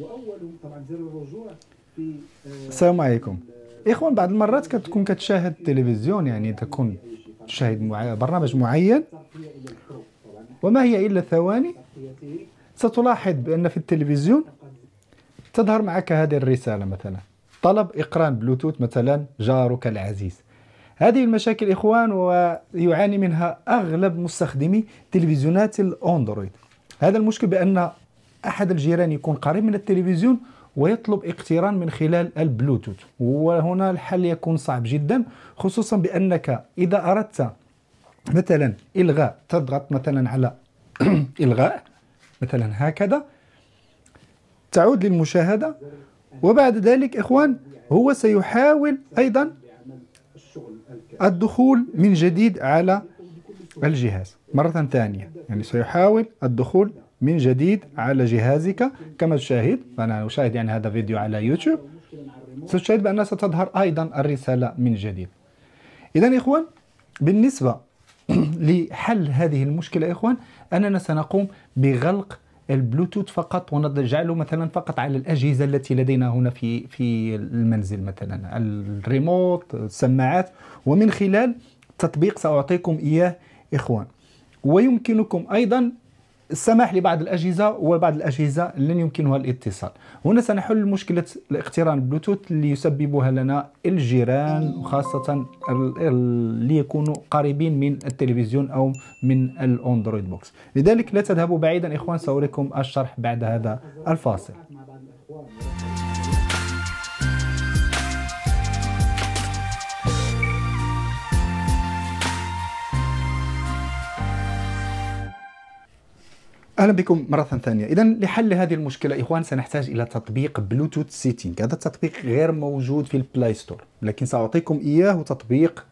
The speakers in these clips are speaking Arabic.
واول طبعا الرجوع في آه، السلام عليكم اخوان بعض المرات كتكون كتشاهد التلفزيون يعني تكون تشاهد برنامج معين وما هي الا ثواني ستلاحظ بان في التلفزيون تظهر معك هذه الرساله مثلا طلب اقران بلوتوث مثلا جارك العزيز هذه المشاكل اخوان ويعاني منها اغلب مستخدمي تلفزيونات الاندرويد هذا المشكل بان أحد الجيران يكون قريب من التلفزيون ويطلب اقتران من خلال البلوتوث وهنا الحل يكون صعب جدا خصوصا بأنك إذا أردت مثلا إلغاء تضغط مثلا على إلغاء مثلا هكذا تعود للمشاهدة وبعد ذلك إخوان هو سيحاول أيضا الدخول من جديد على الجهاز مرة ثانية يعني سيحاول الدخول من جديد على جهازك كما تشاهد فأنا أشاهد يعني هذا فيديو على يوتيوب ستشاهد بأنها ستظهر أيضا الرسالة من جديد إذا إخوان بالنسبة لحل هذه المشكلة إخوان أننا سنقوم بغلق البلوتوث فقط ونجعله مثلا فقط على الأجهزة التي لدينا هنا في في المنزل مثلا الريموت السماعات ومن خلال تطبيق سأعطيكم إياه إخوان ويمكنكم أيضا السماح لبعض الأجهزة وبعض الأجهزة لن يمكنها الاتصال هنا سنحل مشكلة الاقتران البلوتوث اللي يسببها لنا الجيران وخاصة اللي يكونوا قريبين من التلفزيون أو من الأندرويد بوكس لذلك لا تذهبوا بعيدا إخوان سأريكم الشرح بعد هذا الفاصل اهلا بكم مره ثانيه اذا لحل هذه المشكله اخوان سنحتاج الى تطبيق بلوتوث سيتينغ هذا التطبيق غير موجود في البلاي ستور لكن ساعطيكم اياه وتطبيق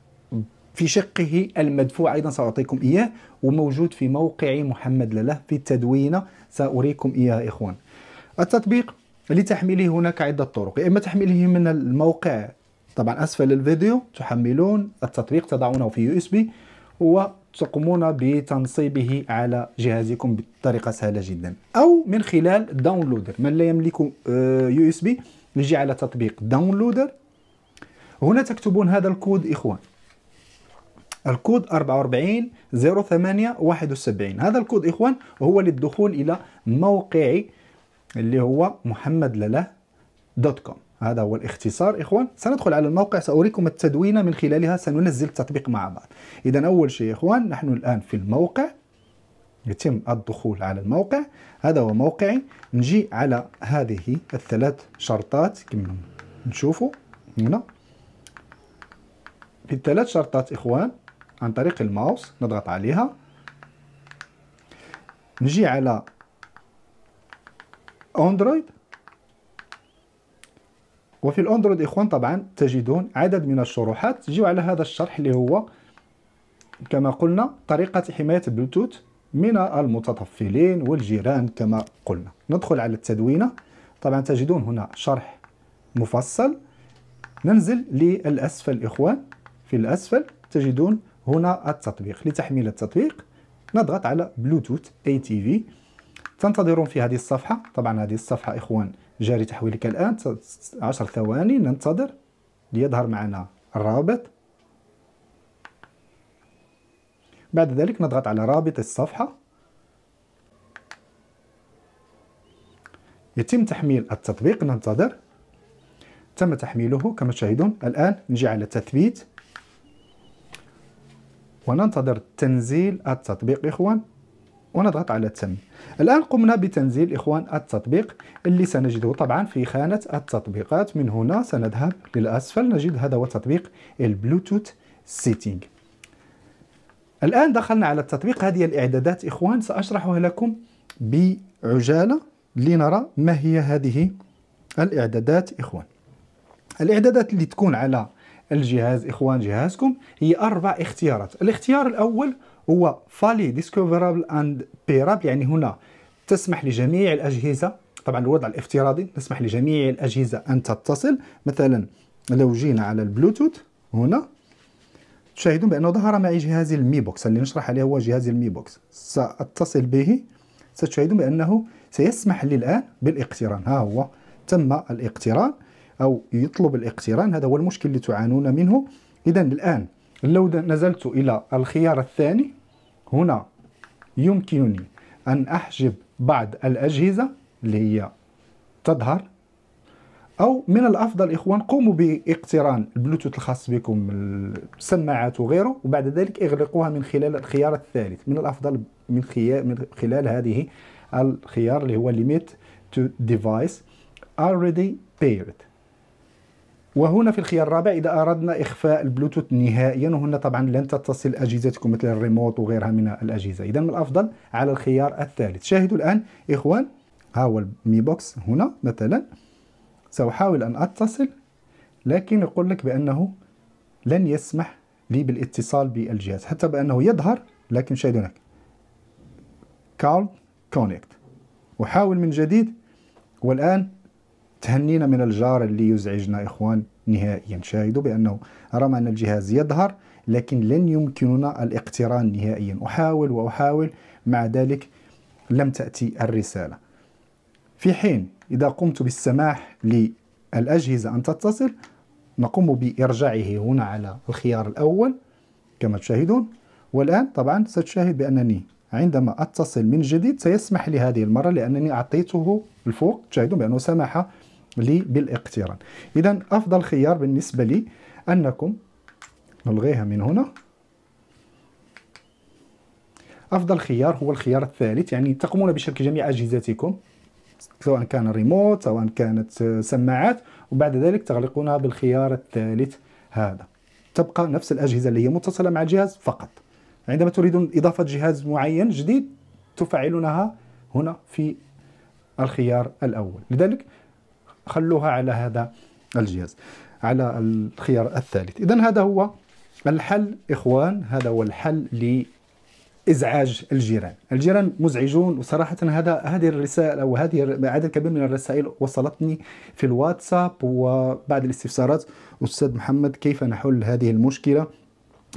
في شقه المدفوع ايضا ساعطيكم اياه وموجود في موقع محمد لله في التدوينه ساريكم اياه اخوان التطبيق لتحميله هناك عده طرق يا اما تحميله من الموقع طبعا اسفل الفيديو تحملون التطبيق تضعونه في يو اس بي تقومون بتنصيبه على جهازكم بطريقة سهلة جدا أو من خلال داونلودر من لا يملك يو اس بي نجي على تطبيق داونلودر هنا تكتبون هذا الكود إخوان الكود 440871 هذا الكود إخوان هو للدخول إلى موقعي اللي هو محمد دوت كوم هذا هو الاختصار إخوان سندخل على الموقع سأريكم التدوينة من خلالها سننزل التطبيق مع بعض إذا أول شيء إخوان نحن الآن في الموقع يتم الدخول على الموقع هذا هو موقعي نجي على هذه الثلاث شرطات كما نشوفوا هنا في الثلاث شرطات إخوان عن طريق الماوس نضغط عليها نجي على اندرويد وفي الاندرويد اخوان طبعا تجدون عدد من الشروحات جيو على هذا الشرح اللي هو كما قلنا طريقة حماية بلوتوث من المتطفلين والجيران كما قلنا ندخل على التدوينة طبعا تجدون هنا شرح مفصل ننزل للأسفل إخوان في الأسفل تجدون هنا التطبيق لتحميل التطبيق نضغط على بلوتوث اي تي في تنتظرون في هذه الصفحة طبعا هذه الصفحة إخوان جاري تحويلك الآن 10 ثواني ننتظر ليظهر معنا الرابط بعد ذلك نضغط على رابط الصفحة يتم تحميل التطبيق ننتظر تم تحميله كما تشاهدون الآن نجي على تثبيت وننتظر تنزيل التطبيق إخوان ونضغط على تم الآن قمنا بتنزيل إخوان التطبيق اللي سنجده طبعا في خانة التطبيقات من هنا سنذهب للأسفل نجد هذا هو تطبيق البلوتوث سيتينج الآن دخلنا على التطبيق هذه الإعدادات إخوان سأشرحها لكم بعجالة لنرى ما هي هذه الإعدادات إخوان الإعدادات اللي تكون على الجهاز إخوان جهازكم هي أربع اختيارات الاختيار الأول هو فالي ديسكوفرابل اند بيرابل يعني هنا تسمح لجميع الاجهزه طبعا الوضع الافتراضي تسمح لجميع الاجهزه ان تتصل مثلا لو جينا على البلوتوث هنا تشاهدون بانه ظهر معي جهاز المي بوكس اللي نشرح عليه هو جهاز المي بوكس ساتصل به ستشاهدون بانه سيسمح لي الان بالاقتران ها هو تم الاقتران او يطلب الاقتران هذا هو المشكل اللي تعانون منه اذا الان لو نزلت إلى الخيار الثاني هنا يمكنني أن أحجب بعض الأجهزة اللي هي تظهر أو من الأفضل إخوان قوموا باقتران البلوتوث الخاص بكم السماعات وغيره وبعد ذلك اغلقوها من خلال الخيار الثالث من الأفضل من, من خلال هذه الخيار اللي هو Limit to Device Already Paired وهنا في الخيار الرابع إذا أردنا إخفاء البلوتوث نهائيا وهنا طبعا لن تتصل أجهزتكم مثل الريموت وغيرها من الأجهزة إذا من الأفضل على الخيار الثالث شاهدوا الآن إخوان ها هو المي بوكس هنا مثلا سأحاول أن أتصل لكن يقول لك بأنه لن يسمح لي بالاتصال بالجهاز حتى بأنه يظهر لكن شاهدوا هناك كول كونكت أحاول من جديد والآن تهنينا من الجار اللي يزعجنا إخوان نهائيا شاهدوا بأنه رغم أن الجهاز يظهر لكن لن يمكننا الاقتران نهائيا أحاول وأحاول مع ذلك لم تأتي الرسالة في حين إذا قمت بالسماح للأجهزة أن تتصل نقوم بإرجاعه هنا على الخيار الأول كما تشاهدون والآن طبعا ستشاهد بأنني عندما أتصل من جديد سيسمح لي هذه المرة لأنني أعطيته الفوق تشاهدون بأنه سمح لي بالاقتران إذا أفضل خيار بالنسبة لي أنكم نلغيها من هنا أفضل خيار هو الخيار الثالث يعني تقومون بشرك جميع أجهزتكم سواء كان ريموت سواء كانت آه، سماعات وبعد ذلك تغلقونها بالخيار الثالث هذا تبقى نفس الأجهزة اللي هي متصلة مع الجهاز فقط عندما تريدون إضافة جهاز معين جديد تفعلونها هنا في الخيار الأول لذلك خلوها على هذا الجهاز على الخيار الثالث إذا هذا هو الحل إخوان هذا هو الحل ازعاج الجيران الجيران مزعجون وصراحه هذا هذه الرساله وهذه عدد كبير من الرسائل وصلتني في الواتساب وبعد الاستفسارات استاذ محمد كيف نحل هذه المشكله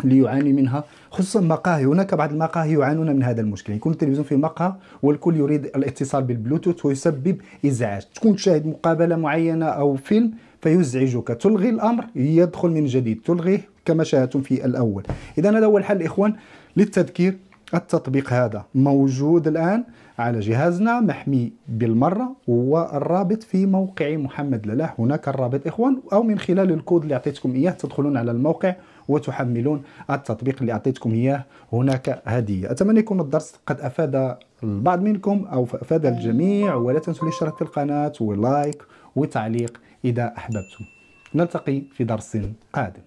ليعاني منها خصوصا مقاهي هناك بعض المقاهي يعانون من هذا المشكل يكون يعني التلفزيون في مقهى والكل يريد الاتصال بالبلوتوث ويسبب ازعاج تكون تشاهد مقابله معينه او فيلم فيزعجك تلغي الامر يدخل من جديد تلغيه كما شاهدتم في الاول اذا هذا هو الحل اخوان للتذكير التطبيق هذا موجود الان على جهازنا محمي بالمره والرابط في موقع محمد للاح هناك الرابط اخوان او من خلال الكود اللي اعطيتكم اياه تدخلون على الموقع وتحملون التطبيق اللي أعطيتكم إياه هناك هدية أتمنى يكون الدرس قد أفاد البعض منكم أو أفاد الجميع ولا تنسوا الاشتراك في القناة ولايك وتعليق إذا أحببتم نلتقي في درس قادم